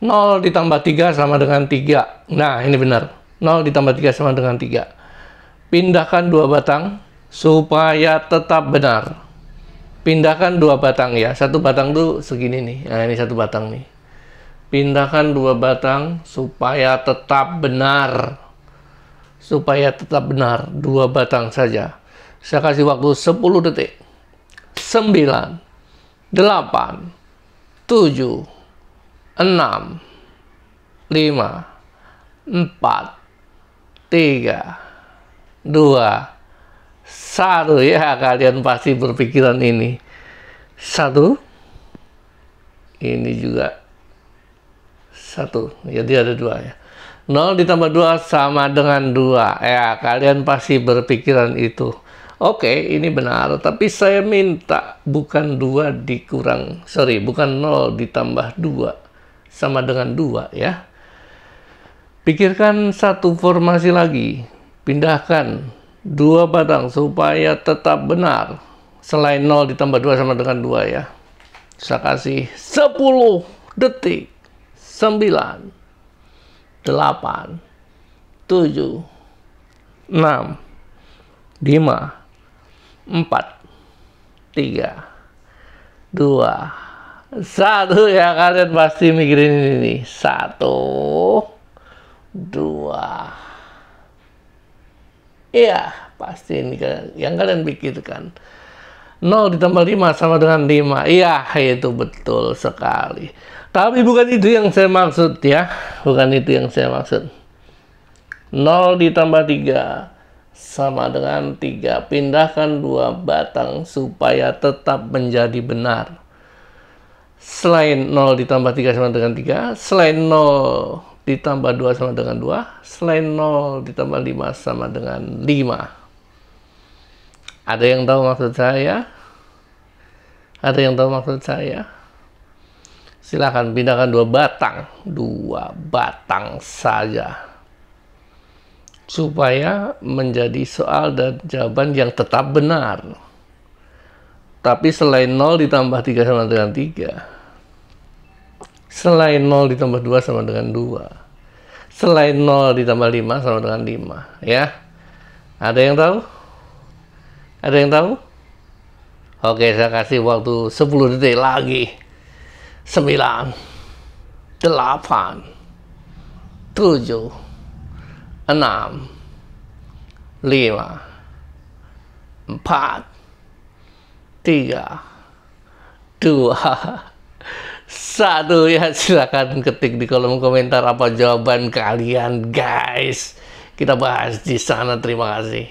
0 ditambah 3 sama dengan 3. Nah, ini benar. 0 ditambah 3 sama dengan 3. Pindahkan dua batang supaya tetap benar. Pindahkan dua batang ya. Satu batang tuh segini nih. Nah, ini satu batang nih. Pindahkan dua batang supaya tetap benar. Supaya tetap benar. Dua batang saja. Saya kasih waktu 10 detik. 9, 8, 7, enam, lima, empat, tiga, dua, satu. Ya, kalian pasti berpikiran ini. Satu, ini juga satu. Jadi ada dua ya. 0 ditambah 2 sama dengan 2. Ya, kalian pasti berpikiran itu. Oke, ini benar. Tapi saya minta bukan 2 dikurang. Sorry, bukan 0 ditambah 2 sama dengan dua ya. Pikirkan satu formasi lagi, pindahkan dua batang supaya tetap benar. Selain 0 ditambah 2 sama dengan 2 ya. Saya kasih 10 detik. 9 8 7 6 5 4 3 2 1 satu ya kalian pasti mikirin ini nih. satu dua iya pasti ini kalian, yang kalian pikirkan 0 ditambah lima sama dengan lima iya itu betul sekali tapi bukan itu yang saya maksud ya bukan itu yang saya maksud 0 ditambah tiga sama dengan tiga pindahkan dua batang supaya tetap menjadi benar selain 0 ditambah 3 sama dengan 3, selain 0 ditambah 2 sama dengan 2, selain 0 ditambah 5 sama dengan 5. Ada yang tahu maksud saya? Ada yang tahu maksud saya? Silahkan pindahkan dua batang, dua batang saja. Supaya menjadi soal dan jawaban yang tetap benar tapi selain 0 ditambah 3 sama dengan 3 Selain 0 ditambah 2 sama dengan 2. Selain 0 ditambah 5 sama dengan 5. Ya. Ada yang tahu? Ada yang tahu? Oke, saya kasih waktu 10 detik lagi. 9 8 7 6 5 4 3 2 satu ya silahkan ketik di kolom komentar apa jawaban kalian guys kita bahas di sana terima kasih